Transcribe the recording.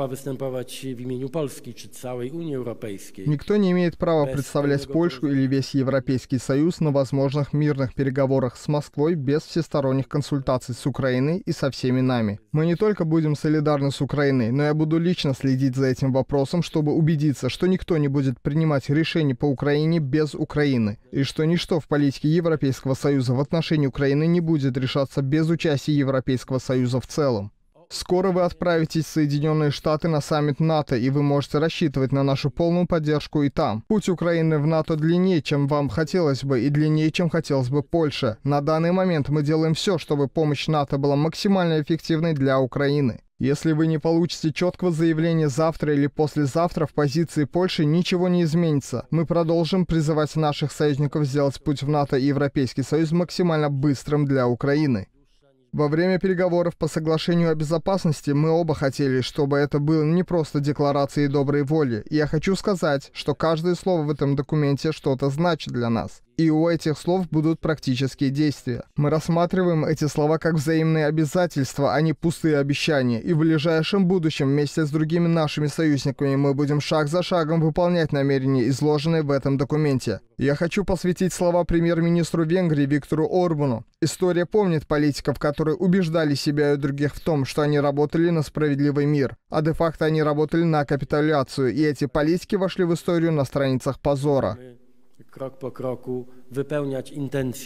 права выступать в имени Польски czy całej Unii Europejskiej. Никто не имеет права представлять Польшу или весь Европейский Союз на возможных мирных переговорах с Москвой без всесторонних консультаций с Украиной и со всеми нами. Мы не только будем солидарны с Украиной, но я буду лично следить за этим вопросом, чтобы убедиться, что никто не будет принимать решения по Украине без Украины, и что ничто в политике Европейского Союза в отношении Украины не будет решаться без участия Европейского Союза в целом. Скоро вы отправитесь в Соединенные Штаты на саммит НАТО, и вы можете рассчитывать на нашу полную поддержку и там. Путь Украины в НАТО длиннее, чем вам хотелось бы, и длиннее, чем хотелось бы Польша. На данный момент мы делаем все, чтобы помощь НАТО была максимально эффективной для Украины. Если вы не получите четкого заявления завтра или послезавтра в позиции Польши, ничего не изменится. Мы продолжим призывать наших союзников сделать путь в НАТО и Европейский Союз максимально быстрым для Украины. Во время переговоров по соглашению о безопасности мы оба хотели, чтобы это было не просто декларацией доброй воли. И я хочу сказать, что каждое слово в этом документе что-то значит для нас и у этих слов будут практические действия. Мы рассматриваем эти слова как взаимные обязательства, а не пустые обещания, и в ближайшем будущем вместе с другими нашими союзниками мы будем шаг за шагом выполнять намерения, изложенные в этом документе. Я хочу посвятить слова премьер-министру Венгрии Виктору Орбану. История помнит политиков, которые убеждали себя и других в том, что они работали на справедливый мир, а де-факто они работали на капитуляцию, и эти политики вошли в историю на страницах позора. krok po kroku wypełniać intencje